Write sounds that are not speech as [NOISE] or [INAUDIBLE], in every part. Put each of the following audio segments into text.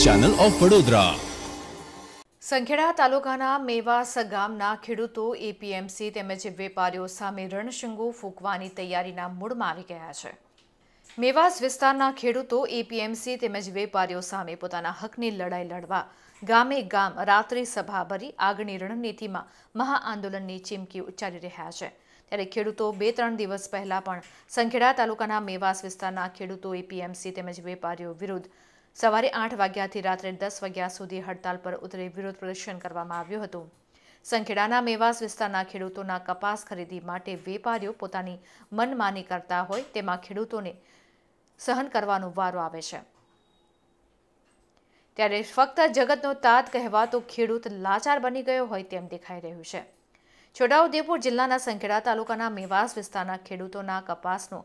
channel of Vadodara Sankheda તાલુકાના મેવાસ ગામના ખેડૂતો એપીએમસી તેમજ વેપારીઓ સામે રણશીંગો ફૂંકવાની તૈયારીના મૂળમાં આવી ગયા છે મેવાસ વિસ્તારના ખેડૂતો એપીએમસી તેમજ વેપારીઓ સામે પોતાના હકની લડાઈ લડવા ગામે ગામ રાત્રિ સભા ભરી આગની રણનીતિમાં મહાઆંદોલનની ચીમકી ઉચ્ચારી રહ્યા છે ત્યારે ખેડૂતો બે ત્રણ દિવસ પહેલા પણ સંખેડા તાલુકાના મેવાસ વિસ્તારના ખેડૂતો એપીએમસી તેમજ વેપારીઓ વિરુદ્ધ સવારે આઠ વાગ્યાથી રાત્રે દસ વાગ્યા સુધી હડતાલ પર ઉતરી વિરોધ પ્રદર્શન કરવામાં આવ્યું હતું સંખેડાના મેવાસ વિસ્તારના ખેડૂતોના કપાસ ખરીદી માટે વેપારીઓ પોતાની મનમાની કરતા હોય તેમાં ખેડૂતોને સહન કરવાનો વારો આવે છે ત્યારે ફક્ત જગતનો તાત કહેવાતો ખેડૂત લાચાર બની ગયો હોય તેમ દેખાઈ રહ્યું છે છોટાઉદેપુર જિલ્લાના સંખેડા તાલુકાના મેવાસ વિસ્તારના ખેડૂતોના કપાસનો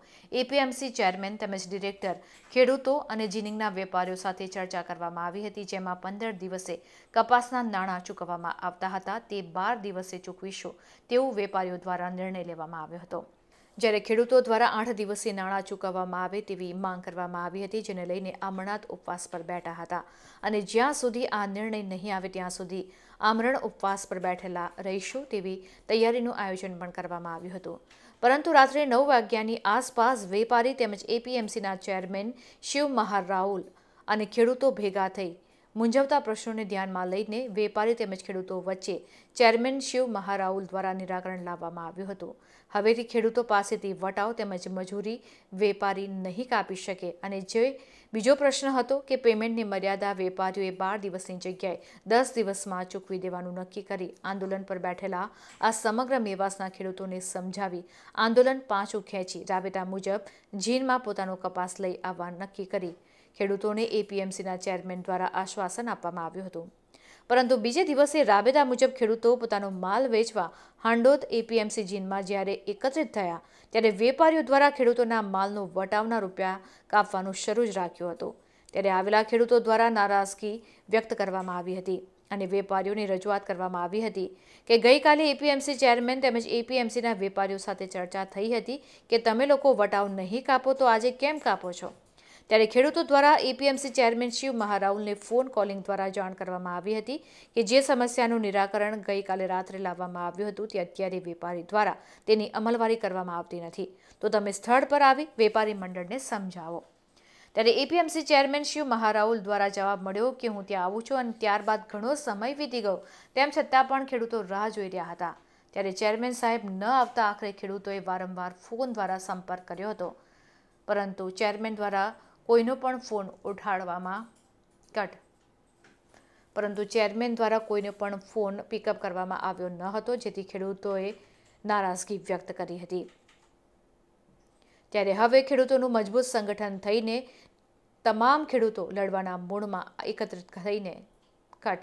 એપીએમસી ચેરમેન તેમજ ડિરેક્ટર ખેડૂતો અને જીનિંગના વેપારીઓ સાથે ચર્ચા કરવામાં આવી હતી જેમાં પંદર દિવસે કપાસના નાણાં ચૂકવવામાં આવતા હતા તે બાર દિવસે ચૂકવીશું તેવું વેપારીઓ દ્વારા નિર્ણય લેવામાં આવ્યો હતો જ્યારે ખેડૂતો દ્વારા આઠ દિવસે નાણાં ચૂકવવામાં આવે તેવી માંગ કરવામાં આવી હતી જેને લઈને આમરણાત ઉપવાસ પર બેઠા હતા અને જ્યાં સુધી આ નિર્ણય નહીં આવે ત્યાં સુધી આમરણ ઉપવાસ પર બેઠેલા રહીશું તેવી તૈયારીનું આયોજન પણ કરવામાં આવ્યું હતું પરંતુ રાત્રે નવ વાગ્યાની આસપાસ વેપારી તેમજ એપીએમસીના ચેરમેન શિવ મહાર રાઉલ અને ખેડૂતો ભેગા થઈ મૂંઝવતા પ્રશ્નોને ધ્યાનમાં લઈને વેપારી તેમજ ખેડૂતો વચ્ચે ચેરમેન શિવ મહારાઉલ દ્વારા નિરાકરણ લાવવામાં આવ્યું હતું હવેથી ખેડૂતો પાસેથી વટાવ તેમજ મજૂરી વેપારી નહીં કાપી શકે અને જે બીજો પ્રશ્ન હતો કે પેમેન્ટની મર્યાદા વેપારીઓએ બાર દિવસની જગ્યાએ દસ દિવસમાં ચૂકવી દેવાનું નક્કી કરી આંદોલન પર બેઠેલા આ સમગ્ર મેવાસના ખેડૂતોને સમજાવી આંદોલન પાંચું ખેંચી રાબેતા મુજબ જીનમાં પોતાનો કપાસ લઈ આવવા નક્કી કરી ખેડૂતોને એપીએમસીના ચેરમેન દ્વારા આશ્વાસન આપવામાં આવ્યું હતું પરંતુ બીજે દિવસે રાબેદા મુજબ ખેડૂતો પોતાનો માલ વેચવા હાંડોત એપીએમસી જીનમાં જ્યારે એકત્રિત થયા ત્યારે વેપારીઓ દ્વારા ખેડૂતોના માલનો વટાવના રૂપિયા કાપવાનું શરૂ જ રાખ્યું હતું ત્યારે આવેલા ખેડૂતો દ્વારા નારાજગી વ્યક્ત કરવામાં આવી હતી અને વેપારીઓની રજૂઆત કરવામાં આવી હતી કે ગઈકાલે એપીએમસી ચેરમેન તેમજ એપીએમસીના વેપારીઓ સાથે ચર્ચા થઈ હતી કે તમે લોકો વટાવ નહીં કાપો તો આજે કેમ કાપો છો ત્યારે ખેડૂતો દ્વારા એપીએમસી ચેરમેન શિવ મહારાઉલને ફોન કોલિંગ દ્વારા જાણ કરવામાં આવી હતી કે જે સમસ્યાનું નિરાકરણ ગઈકાલે રાત્રે લાવવામાં આવ્યું હતું તે અત્યારે વેપારી દ્વારા તેની અમલવારી કરવામાં આવતી નથી તો તમે સ્થળ પર આવી વેપારી મંડળને સમજાવો ત્યારે એપીએમસી ચેરમેન શિવ મહારાઉલ દ્વારા જવાબ મળ્યો કે હું ત્યાં આવું છું અને ત્યારબાદ ઘણો સમય વીતી ગયો તેમ છતાં પણ ખેડૂતો રાહ જોઈ રહ્યા હતા ત્યારે ચેરમેન સાહેબ ન આવતા આખરે ખેડૂતોએ વારંવાર ફોન દ્વારા સંપર્ક કર્યો હતો પરંતુ ચેરમેન દ્વારા કોઈનો પણ ફોન ઉઠાડવામાં કટ પરંતુ ચેરમેન દ્વારા કોઈનો પણ ફોન પિકઅપ કરવામાં આવ્યો ન હતો જેથી ખેડૂતોએ નારાજગી વ્યક્ત કરી હતી ત્યારે હવે ખેડૂતોનું મજબૂત સંગઠન થઈને તમામ ખેડૂતો લડવાના મૂળમાં એકત્રિત થઈને કટ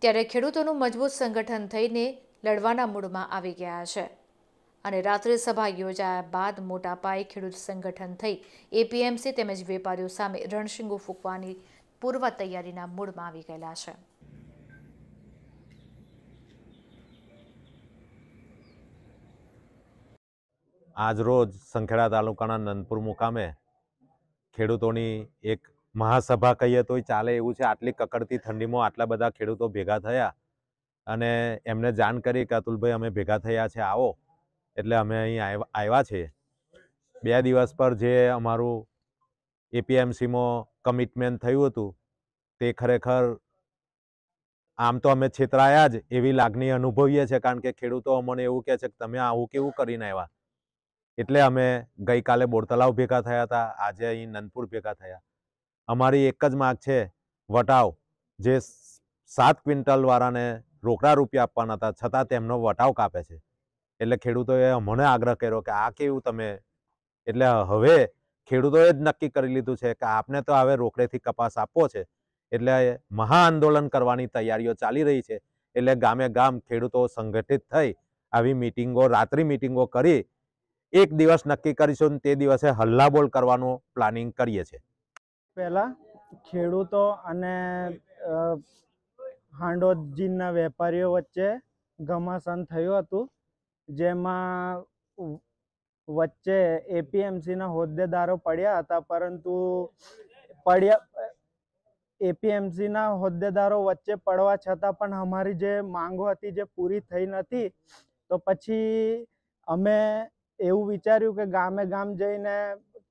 ત્યારે ખેડૂતોનું મજબૂત સંગઠન થઈને લડવાના મૂળમાં આવી ગયા છે અને રાત્રે સભા યોજાયા બાદ મોટા પાયે ખેડૂત સંગઠન થઈ એપીએમસી તેમજ વેપારીઓ સામે રણશીંગો ફૂંકવાની પૂર્વ તૈયારીના મૂળમાં આવી ગયેલા છે આજરોજ સંખેડા તાલુકાના નંદપુર મુકામે ખેડૂતોની એક મહાસભા કહીએ તો ચાલે એવું છે આટલી કકડતી ઠંડીમાં આટલા બધા ખેડૂતો ભેગા થયા અને એમને જાણ કરી કે અતુલભાઈ અમે ભેગા થયા છે આવો એટલે અમે અહીં આવ્યા છીએ બે દિવસ પર જે અમારું એપીએમસીમાં કમિટમેન્ટ થયું હતું તે ખરેખર આમ તો અમે છેતરાયા જ એવી લાગણી અનુભવીએ છીએ કારણ કે ખેડૂતો અમને એવું કહે છે કે તમે આવું કેવું કરીને આવ્યા એટલે અમે ગઈકાલે બોરતલાવ ભેગા થયા હતા આજે અહીં નંદપુર ભેગા થયા અમારી એક જ માગ છે વટાવ જે સાત ક્વિન્ટલવાળાને રોકડા રૂપિયા આપવાના હતા છતાં તેમનો વટાવ કાપે છે એટલે ખેડૂતોએ મને આગ્રહ કર્યો કે આ કેવું તમે એટલે હવે ખેડૂતોએ જ નક્કી કરી લીધું છે કે આપને તો હવે રોકડેથી કપાસ આપવો છે એટલે મહા આંદોલન કરવાની તૈયારીઓ ચાલી રહી છે એટલે ગામે ગામ ખેડૂતો સંગઠિત થઈ આવી મિટિંગો રાત્રિ મિટિંગો કરી એક દિવસ નક્કી કરીશું તે દિવસે હલ્લાબોલ કરવાનું પ્લાનિંગ કરીએ છીએ પહેલાં ખેડૂતો અને હાંડોદજીના વેપારીઓ વચ્ચે ઘમાસન થયું હતું જેમાં વચ્ચે એપીએમસીના હોદ્દેદારો પડ્યા હતા પરંતુ પડ્યા એપીએમસીના હોદ્દેદારો વચ્ચે પડવા છતાં પણ અમારી જે માંગો હતી જે પૂરી થઈ નથી તો પછી અમે એવું વિચાર્યું કે ગામે ગામ જઈને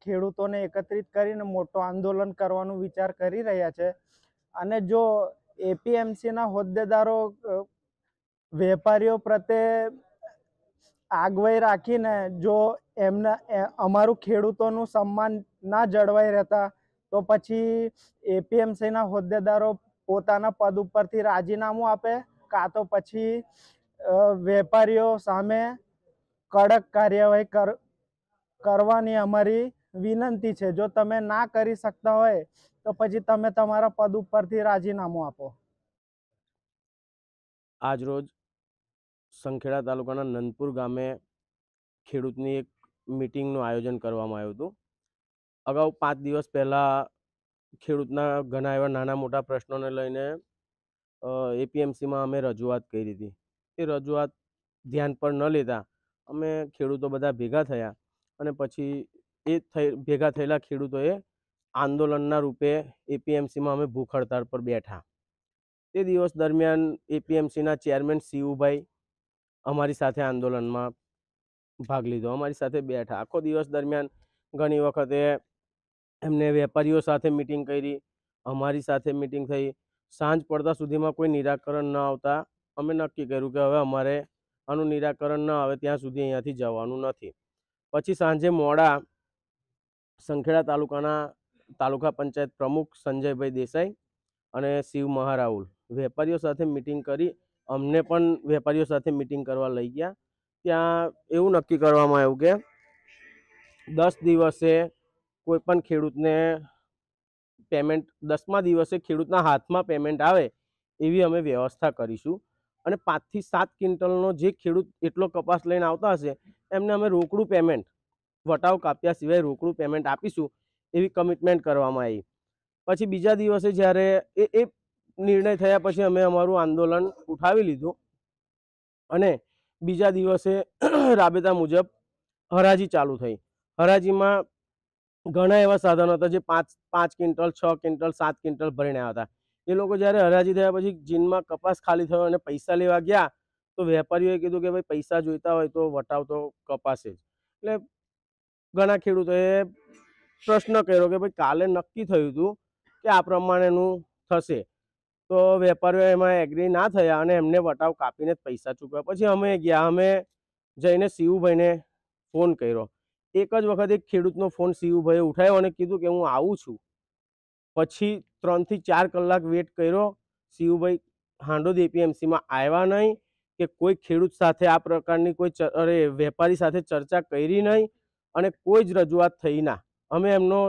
ખેડૂતોને એકત્રિત કરીને મોટો આંદોલન કરવાનું વિચાર કરી રહ્યા છે અને જો એપીએમસીના હોદ્દેદારો વેપારીઓ પ્રત્યે આગવાઈ રાખીને જો એમને અમારું ખેડૂતોનું સન્માન ના જળવાઈ રહેતા તો પછી એપીએમસીના હોદ્દેદારો પોતાના પદ ઉપરથી રાજીનામું આપે કાં તો પછી વેપારીઓ સામે કડક કાર્યવાહી કર કરવાની અમારી વિનંતી છે જો તમે ના કરી શકતા હોય તો પછી તમે તમારા પદ ઉપરથી રાજીનામું આપો આજ રોજ સંખેડા તાલુકાના નંદપુર ગામે ખેડૂતની એક મિટિંગનું આયોજન કરવામાં આવ્યું હતું અગાઉ પાંચ દિવસ પહેલાં ખેડૂતના ઘણા એવા નાના મોટા પ્રશ્નોને લઈને એપીએમસીમાં અમે રજૂઆત કરી હતી એ રજૂઆત ધ્યાન પર ન લેતા અમે ખેડૂતો બધા ભેગા થયા અને પછી એ થઈ ભેગા થયેલા ખેડૂતોએ આંદોલનના રૂપે એપીએમસીમાં અમે ભૂખ હડતાળ પર બેઠા તે દિવસ દરમિયાન એપીએમસીના ચેરમેન શિવુભાઈ અમારી સાથે આંદોલનમાં ભાગ લીધો અમારી સાથે બેઠા આખો દિવસ દરમિયાન ઘણી વખતે એમને વેપારીઓ સાથે મિટિંગ કરી અમારી સાથે મિટિંગ થઈ સાંજ પડતા સુધીમાં કોઈ નિરાકરણ ન આવતા અમે નક્કી કર્યું કે હવે અમારે આનું નિરાકરણ ન આવે ત્યાં સુધી અહીંયાથી જવાનું નથી પછી સાંજે મોડા સંખેડા તાલુકાના તાલુકા પંચાયત પ્રમુખ સંજયભાઈ દેસાઈ અને શિવ મહારાઉલ વેપારીઓ સાથે મિટિંગ કરી અમને પણ વેપારીઓ સાથે મિટિંગ કરવા લઈ ગયા ત્યાં એવું નક્કી કરવામાં આવ્યું કે દસ દિવસે કોઈ પણ ખેડૂતને પેમેન્ટ દસમા દિવસે ખેડૂતના હાથમાં પેમેન્ટ આવે એવી અમે વ્યવસ્થા કરીશું અને પાંચથી સાત ક્વિન્ટલનો જે ખેડૂત એટલો કપાસ લઈને આવતા હશે એમને અમે રોકડું પેમેન્ટ વટાવ કાપ્યા સિવાય રોકડું પેમેન્ટ આપીશું એવી કમિટમેન્ટ કરવામાં આવી પછી બીજા દિવસે જ્યારે એ એ નિર્ણય થયા પછી અમે અમારું આંદોલન ઉઠાવી લીધું અને બીજા દિવસે [CLEARS THROAT] રાબેતા મુજબ હરાજી ચાલુ થઈ હરાજીમાં ઘણા એવા સાધનો હતા જે પાંચ પાંચ ક્વિન્ટલ છ ક્વિન્ટલ સાત ક્વિન્ટલ ભરીને આવ્યા હતા એ લોકો જ્યારે હરાજી થયા પછી જીનમાં કપાસ ખાલી થયો અને પૈસા લેવા ગયા તો વેપારીઓએ કીધું કે ભાઈ પૈસા જોઈતા હોય તો વટાવ તો કપાસે જ એટલે ઘણા ખેડૂતોએ પ્રશ્ન કર્યો કે ભાઈ કાલે નક્કી થયું હતું કે આ પ્રમાણેનું થશે તો વેપારીઓ એમાં એગ્રી ના થયા અને એમને વટાવ કાપીને જ પૈસા ચૂકવ્યા પછી અમે ગયા અમે જઈને શિવુભાઈને ફોન કર્યો એક જ વખત એક ખેડૂતનો ફોન શિવુભાઈએ ઉઠાવ્યો અને કીધું કે હું આવું છું પછી ત્રણથી ચાર કલાક વેટ કર્યો શિવુભાઈ હાંડો દેપીએમસીમાં આવ્યા નહીં કે કોઈ ખેડૂત સાથે આ પ્રકારની કોઈ અરે વેપારી સાથે ચર્ચા કરી નહીં અને કોઈ જ રજૂઆત થઈ ના અમે એમનો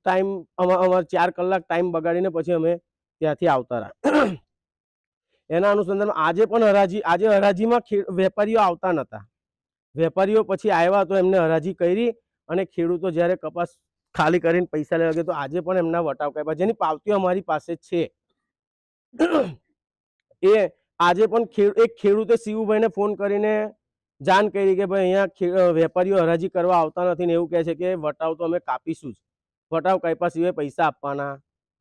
ટાઈમ અમારો ચાર કલાક ટાઈમ બગાડીને પછી અમે ત્યાંથી આવતા રહ્યા એના અનુસંધાનમાં આજે પણ હરાજી આજે હરાજીમાં વેપારીઓ આવતા નહોતા વેપારીઓ પછી આવ્યા તો એમને હરાજી કરી અને ખેડૂતો જ્યારે કપાસ ખાલી કરીને પૈસા લેવા ગયા તો આજે પણ એમના વટાવ કાપ્યા જેની પાવતીઓ અમારી પાસે છે એ આજે પણ એક ખેડૂતે શિવભાઈને ફોન કરીને જાણ કરી કે ભાઈ અહીંયા વેપારીઓ હરાજી કરવા આવતા નથી ને એવું કહે છે કે વટાવ તો અમે કાપીશું જ વટાવ કાપ્યા સિવાય પૈસા આપવાના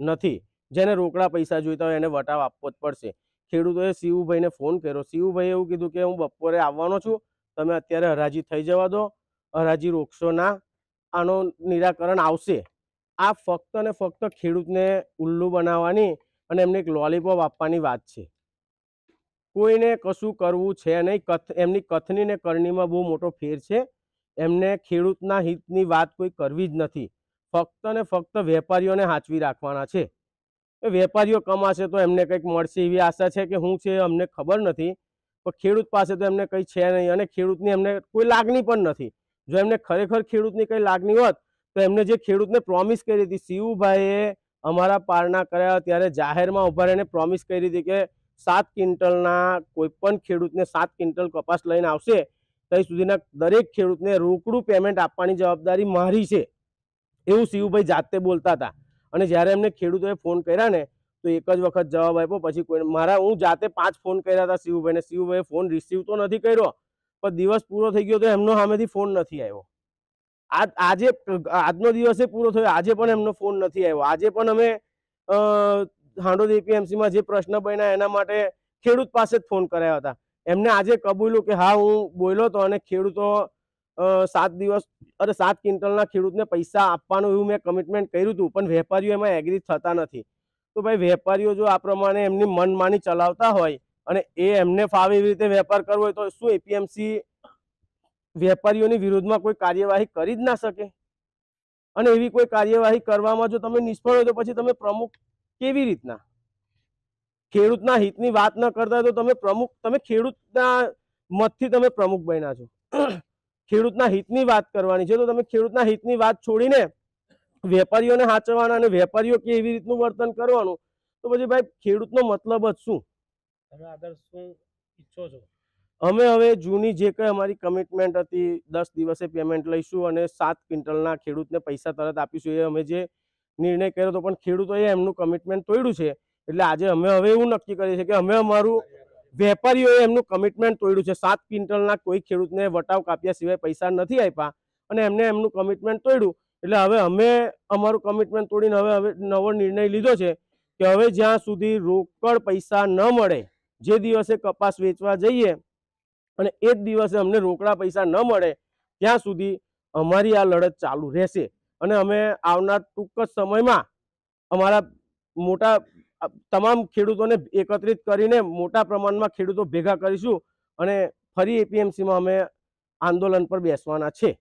નથી જેને રોકડા પૈસા જોઈતા હોય એને વટાવ આપવો જ પડશે ખેડૂતોએ શિવુભાઈને ફોન કર્યો શિવુભાઈએ એવું કીધું કે હું બપોરે આવવાનો છું તમે અત્યારે હરાજી થઈ જવા દો હરાજી રોકશો ના આનો નિરાકરણ આવશે આ ફક્ત ને ફક્ત ખેડૂતને ઉલ્લુ બનાવવાની અને એમને એક લોલીપોપ આપવાની વાત છે કોઈને કશું કરવું છે નહીં કથ એમની કથની ને કરણીમાં બહુ મોટો ફેર છે એમને ખેડૂતના હિતની વાત કોઈ કરવી જ નથી ફક્ત ને ફક્ત વેપારીઓને હાચવી રાખવાના છે વેપારીઓ કમાશે તો એમને કંઈક મળશે એવી આશા છે કે હું છે અમને ખબર નથી પણ ખેડૂત પાસે તો એમને કંઈ છે નહીં અને ખેડૂતની એમને કોઈ લાગણી પણ નથી જો એમને ખરેખર ખેડૂતની કંઈ લાગણી હોત તો એમને જે ખેડૂતને પ્રોમિસ કરી હતી શિવભાઈએ અમારા પારણા કર્યા ત્યારે જાહેરમાં ઉભા રહીને પ્રોમિસ કરી હતી કે સાત ક્વિન્ટલના કોઈ પણ ખેડૂતને સાત ક્વિન્ટલ કપાસ લઈને આવશે ત્યાં સુધીના દરેક ખેડૂતને રોકડું પેમેન્ટ આપવાની જવાબદારી મારી છે એવું શિવભાઈ જાતે બોલતા હતા અને જ્યારે એમને ખેડૂતોએ ફોન કર્યા ને તો એક જ વખત જવાબ આપ્યો પછી કોઈ મારા હું જાતે પાંચ ફોન કર્યા હતા શિવભાઈને શિવભાઈએ ફોન રિસીવ તો નથી કર્યો પણ દિવસ પૂરો થઈ ગયો તો એમનો સામેથી ફોન નથી આવ્યો આ આજે આજનો દિવસે પૂરો થયો આજે પણ એમનો ફોન નથી આવ્યો આજે પણ અમે હાંડોદ એપીએમસીમાં જે પ્રશ્ન બન્યા એના માટે ખેડૂત પાસે જ ફોન કરાયા હતા એમને આજે કબૂલ્યું કે હા હું બોલ્યો હતો અને ખેડૂતો સાત દિવસ અરે સાત ક્વિન્ટલના ખેડૂતને પૈસા આપવાનું એવું મેં કમિટમેન્ટ કર્યું હતું પણ વેપારીઓ એમાં એગ્રી થતા નથી તો ભાઈ વેપારીઓ જો આ પ્રમાણે એમની મનમાની ચલાવતા હોય અને એ એમને ફાવે એવી રીતે વેપાર કરવો હોય તો શું એપીએમસી વેપારીઓની વિરુદ્ધમાં કોઈ કાર્યવાહી કરી જ ના શકે અને એવી કોઈ કાર્યવાહી કરવામાં જો તમે નિષ્ફળ હોય તો પછી તમે પ્રમુખ કેવી રીતના ખેડૂતના હિતની વાત ન કરતા તો તમે પ્રમુખ તમે ખેડૂતના મતથી તમે પ્રમુખ બન્યા છો ખેડૂતના હિતની વાત કરવાની છે તો તમે ખેડૂતના હિતની વાત છોડીને વેપારીઓને સાચવવાના અને વેપારીઓ કે એવી રીતનું વર્તન કરવાનું તો પછી ભાઈ ખેડૂતનો મતલબ જ શું તમે આગળ શું ઈચ્છો છો અમે હવે જૂની જે કંઈ અમારી કમિટમેન્ટ હતી દસ દિવસે પેમેન્ટ લઈશું અને સાત ક્વિન્ટલના ખેડૂતને પૈસા તરત આપીશું એ અમે જે નિર્ણય કર્યો હતો પણ ખેડૂતોએ એમનું કમિટમેન્ટ તોડ્યું છે એટલે આજે અમે હવે એવું નક્કી કરીએ છીએ કે અમે અમારું વેપારીઓએ એમનું કમિટમેન્ટ તોડ્યું છે સાત ક્વિન્ટલના કોઈ ખેડૂતને વટાવ કાપ્યા સિવાય પૈસા નથી આપ્યા અને એમને એમનું કમિટમેન્ટ તોડ્યું એટલે હવે અમે અમારું કમિટમેન્ટ તોડીને હવે હવે નવો નિર્ણય લીધો છે કે હવે જ્યાં સુધી રોકડ પૈસા ન મળે જે દિવસે કપાસ વેચવા જઈએ અને એ જ દિવસે અમને રોકડા પૈસા ન મળે ત્યાં સુધી અમારી આ લડત ચાલુ રહેશે અને અમે આવનાર ટૂંક જ સમયમાં અમારા મોટા તમામ ખેડૂતોને એકત્રિત કરીને મોટા પ્રમાણમાં ખેડૂતો ભેગા કરીશું અને ફરી એપીએમસીમાં અમે આંદોલન પર બેસવાના છે